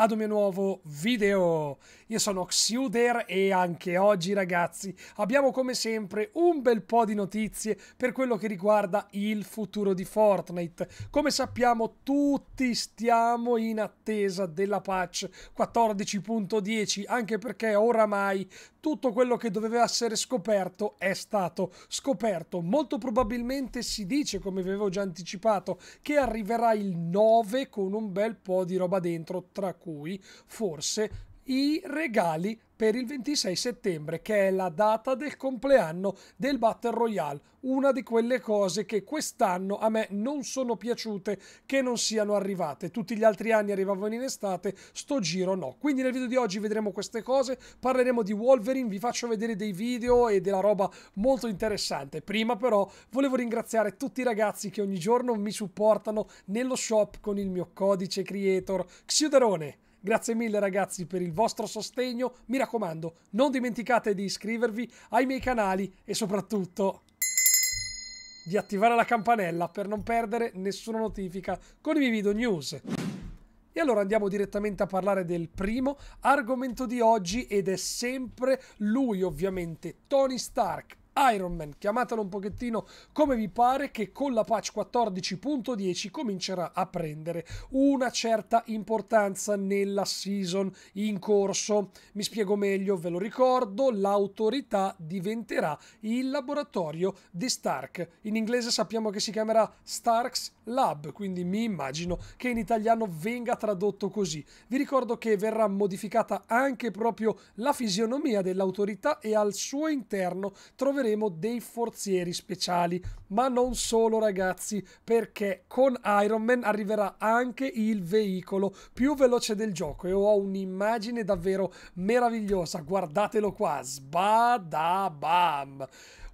ad un mio nuovo video. Io sono Xuder e anche oggi ragazzi abbiamo come sempre un bel po' di notizie per quello che riguarda il futuro di Fortnite. Come sappiamo tutti stiamo in attesa della patch 14.10 anche perché oramai tutto quello che doveva essere scoperto è stato scoperto. Molto probabilmente si dice, come vi avevo già anticipato, che arriverà il 9 con un bel po' di roba dentro tra cui cui forse i regali per il 26 settembre, che è la data del compleanno del Battle Royale. Una di quelle cose che quest'anno a me non sono piaciute che non siano arrivate. Tutti gli altri anni arrivavano in estate, sto giro no. Quindi nel video di oggi vedremo queste cose, parleremo di Wolverine, vi faccio vedere dei video e della roba molto interessante. Prima però volevo ringraziare tutti i ragazzi che ogni giorno mi supportano nello shop con il mio codice creator Xiuderone. Grazie mille ragazzi per il vostro sostegno. Mi raccomando, non dimenticate di iscrivervi ai miei canali e soprattutto di attivare la campanella per non perdere nessuna notifica con i miei video news. E allora andiamo direttamente a parlare del primo argomento di oggi ed è sempre lui ovviamente, Tony Stark, Iron Man, chiamatelo un pochettino come vi pare, che con la patch 14.10 comincerà a prendere una certa importanza nella season in corso. Mi spiego meglio, ve lo ricordo, l'autorità diventerà il laboratorio di Stark. In inglese sappiamo che si chiamerà Stark's Lab, quindi mi immagino che in italiano venga tradotto così. Vi ricordo che verrà modificata anche proprio la fisionomia dell'autorità e al suo interno troveremo avremo dei forzieri speciali, ma non solo ragazzi, perché con Iron Man arriverà anche il veicolo più veloce del gioco e ho un'immagine davvero meravigliosa, guardatelo qua, sbadabam!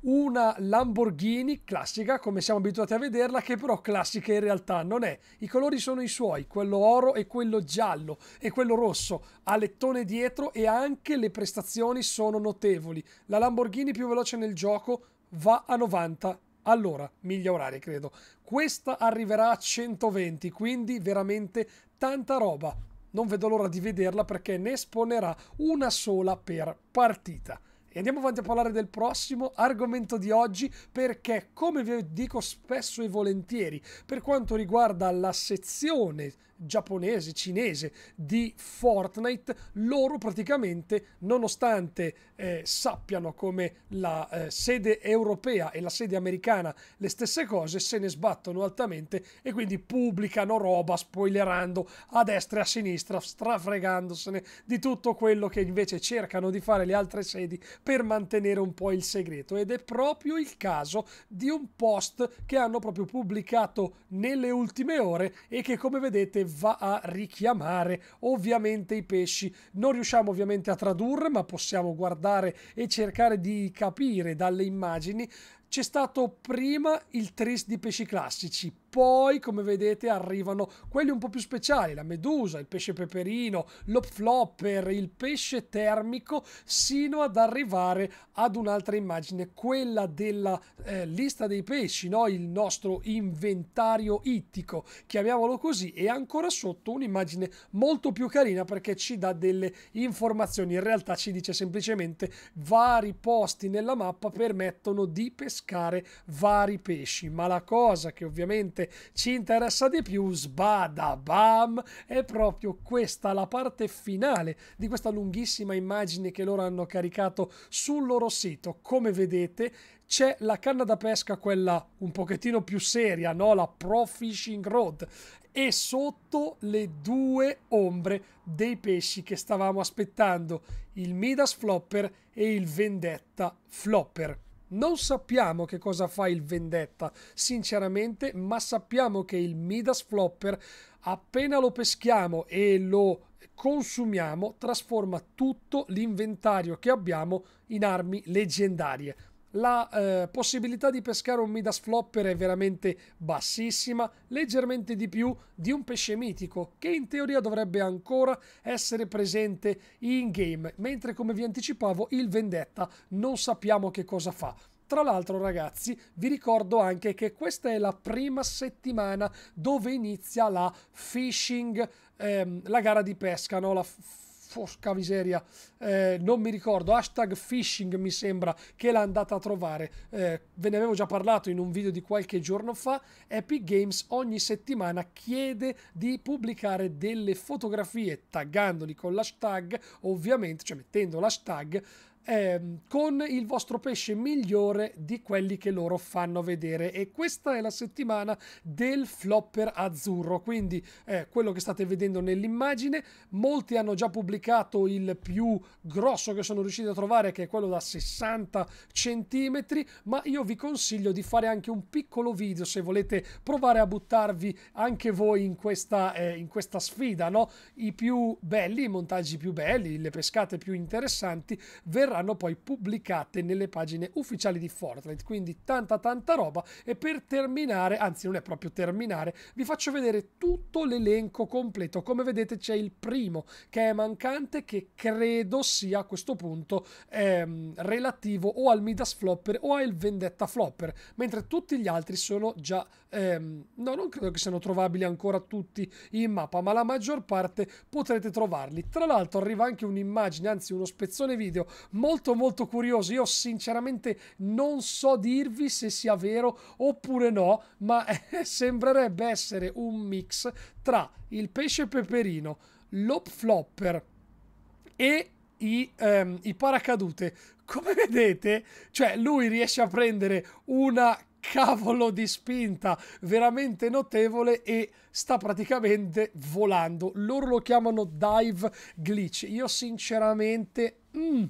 una Lamborghini classica come siamo abituati a vederla che però classica in realtà non è i colori sono i suoi quello oro e quello giallo e quello rosso ha lettone dietro e anche le prestazioni sono notevoli la Lamborghini più veloce nel gioco va a 90 all'ora, miglia oraria credo. Questa arriverà a 120, quindi veramente tanta roba. Non vedo l'ora di vederla perché ne esponerà una sola per partita. E andiamo avanti a parlare del prossimo argomento di oggi perché, come vi dico spesso e volentieri, per quanto riguarda la sezione giapponese, cinese di Fortnite, loro praticamente, nonostante eh, sappiano come la eh, sede europea e la sede americana le stesse cose, se ne sbattono altamente e quindi pubblicano roba spoilerando a destra e a sinistra, strafregandosene di tutto quello che invece cercano di fare le altre sedi per mantenere un po' il segreto. Ed è proprio il caso di un post che hanno proprio pubblicato nelle ultime ore e che come vedete va a richiamare ovviamente i pesci. Non riusciamo ovviamente a tradurre, ma possiamo guardare e cercare di capire dalle immagini c'è stato prima il tris di pesci classici, poi come vedete arrivano quelli un po' più speciali, la medusa, il pesce peperino, l'opflopper, il pesce termico, sino ad arrivare ad un'altra immagine, quella della eh, lista dei pesci, no? il nostro inventario ittico, chiamiamolo così, e ancora sotto un'immagine molto più carina perché ci dà delle informazioni, in realtà ci dice semplicemente vari posti nella mappa permettono di pescare pescare vari pesci. Ma la cosa che ovviamente ci interessa di più, sbada bam, è proprio questa, la parte finale di questa lunghissima immagine che loro hanno caricato sul loro sito. Come vedete, c'è la canna da pesca, quella un pochettino più seria, no? la Pro Fishing Rod, e sotto le due ombre dei pesci che stavamo aspettando, il Midas Flopper e il Vendetta Flopper. Non sappiamo che cosa fa il Vendetta, sinceramente, ma sappiamo che il Midas Flopper, appena lo peschiamo e lo consumiamo, trasforma tutto l'inventario che abbiamo in armi leggendarie la eh, possibilità di pescare un Midas Flopper è veramente bassissima, leggermente di più di un pesce mitico, che in teoria dovrebbe ancora essere presente in game, mentre come vi anticipavo il Vendetta non sappiamo che cosa fa. Tra l'altro ragazzi vi ricordo anche che questa è la prima settimana dove inizia la fishing, ehm, la gara di pesca, no? la fishing porca miseria, eh, non mi ricordo, hashtag phishing mi sembra che l'ha andata a trovare, eh, ve ne avevo già parlato in un video di qualche giorno fa, Epic Games ogni settimana chiede di pubblicare delle fotografie taggandoli con l'hashtag, ovviamente, cioè mettendo l'hashtag eh, con il vostro pesce migliore di quelli che loro fanno vedere. E questa è la settimana del flopper azzurro, quindi eh, quello che state vedendo nell'immagine. Molti hanno già pubblicato il più grosso che sono riusciti a trovare, che è quello da 60 centimetri, ma io vi consiglio di fare anche un piccolo video se volete provare a buttarvi anche voi in questa, eh, in questa sfida. No? I più belli, i montaggi più belli, le pescate più interessanti verranno saranno poi pubblicate nelle pagine ufficiali di Fortnite. Quindi tanta tanta roba. E per terminare, anzi non è proprio terminare, vi faccio vedere tutto l'elenco completo. Come vedete c'è il primo che è mancante, che credo sia a questo punto ehm, relativo o al Midas Flopper o al Vendetta Flopper. Mentre tutti gli altri sono già... Ehm, no, non credo che siano trovabili ancora tutti in mappa, ma la maggior parte potrete trovarli. Tra l'altro arriva anche un'immagine, anzi uno spezzone video molto molto molto curioso. Io sinceramente non so dirvi se sia vero oppure no, ma sembrerebbe essere un mix tra il pesce peperino, l'op flopper e i, um, i paracadute. Come vedete, cioè lui riesce a prendere una cavolo di spinta veramente notevole e sta praticamente volando. Loro lo chiamano dive glitch. Io sinceramente... Mm,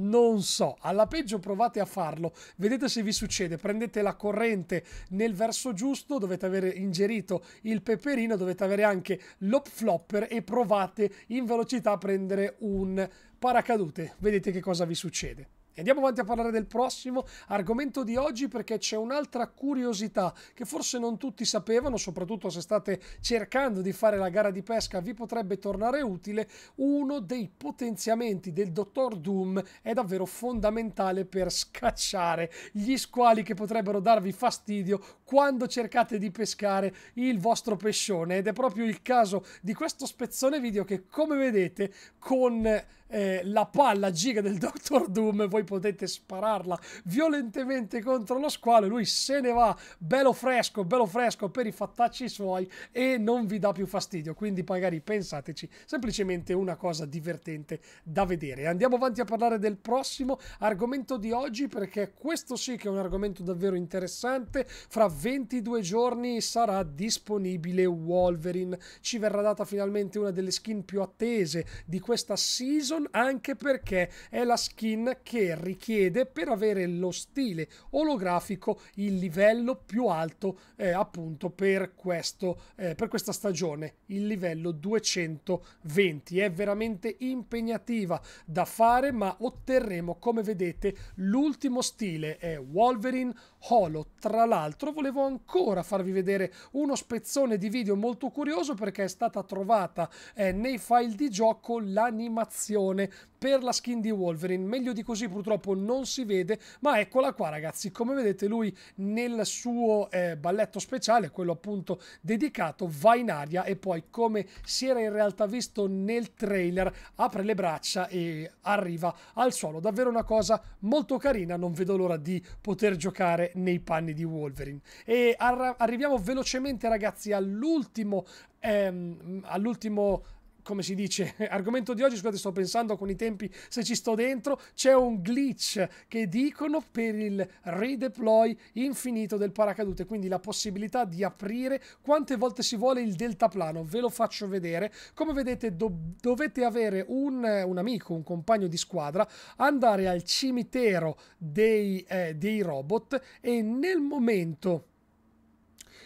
non so, alla peggio provate a farlo, vedete se vi succede, prendete la corrente nel verso giusto, dovete avere ingerito il peperino, dovete avere anche l'op flopper e provate in velocità a prendere un paracadute, vedete che cosa vi succede. E andiamo avanti a parlare del prossimo argomento di oggi perché c'è un'altra curiosità che forse non tutti sapevano, soprattutto se state cercando di fare la gara di pesca vi potrebbe tornare utile. Uno dei potenziamenti del Dottor Doom è davvero fondamentale per scacciare gli squali che potrebbero darvi fastidio quando cercate di pescare il vostro pescione ed è proprio il caso di questo spezzone video che come vedete con eh, la palla giga del Dr. Doom voi potete spararla violentemente contro lo squalo e lui se ne va bello fresco, bello fresco per i fattacci suoi e non vi dà più fastidio quindi magari pensateci semplicemente una cosa divertente da vedere andiamo avanti a parlare del prossimo argomento di oggi perché questo sì che è un argomento davvero interessante fra 22 giorni sarà disponibile Wolverine. Ci verrà data finalmente una delle skin più attese di questa season, anche perché è la skin che richiede per avere lo stile olografico il livello più alto eh, appunto per, questo, eh, per questa stagione, il livello 220. È veramente impegnativa da fare, ma otterremo, come vedete, l'ultimo stile è Wolverine Holo. Tra l'altro, volevo volevo ancora farvi vedere uno spezzone di video molto curioso perché è stata trovata eh, nei file di gioco l'animazione per la skin di Wolverine. Meglio di così purtroppo non si vede, ma eccola qua ragazzi. Come vedete lui nel suo eh, balletto speciale, quello appunto dedicato, va in aria e poi come si era in realtà visto nel trailer, apre le braccia e arriva al suolo. Davvero una cosa molto carina, non vedo l'ora di poter giocare nei panni di Wolverine. E arra- arriviamo velocemente, ragazzi, all'ultimo, ehm, all'ultimo come si dice, argomento di oggi, scusate sto pensando con i tempi se ci sto dentro, c'è un glitch che dicono per il redeploy infinito del paracadute, quindi la possibilità di aprire quante volte si vuole il deltaplano, ve lo faccio vedere, come vedete do dovete avere un, un, amico, un compagno di squadra, andare al cimitero dei, eh, dei robot e nel momento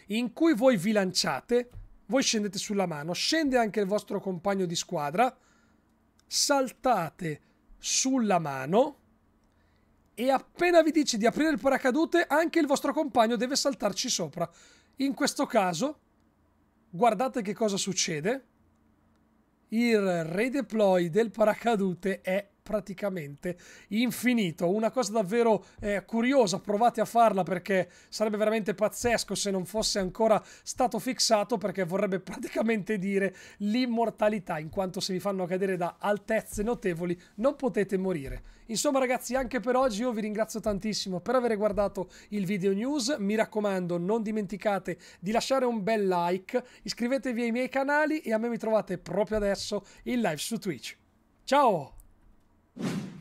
in cui voi vi lanciate voi scendete sulla mano, scende anche il vostro compagno di squadra, saltate sulla mano e appena vi dice di aprire il paracadute, anche il vostro compagno deve saltarci sopra. In questo caso, guardate che cosa succede. Il redeploy del paracadute è praticamente infinito. Una cosa davvero eh, curiosa, provate a farla perché sarebbe veramente pazzesco se non fosse ancora stato fissato perché vorrebbe praticamente dire l'immortalità in quanto se vi fanno cadere da altezze notevoli non potete morire. Insomma ragazzi anche per oggi io vi ringrazio tantissimo per aver guardato il video news, mi raccomando non dimenticate di lasciare un bel like, iscrivetevi ai miei canali e a me mi trovate proprio adesso in live su Twitch. Ciao! you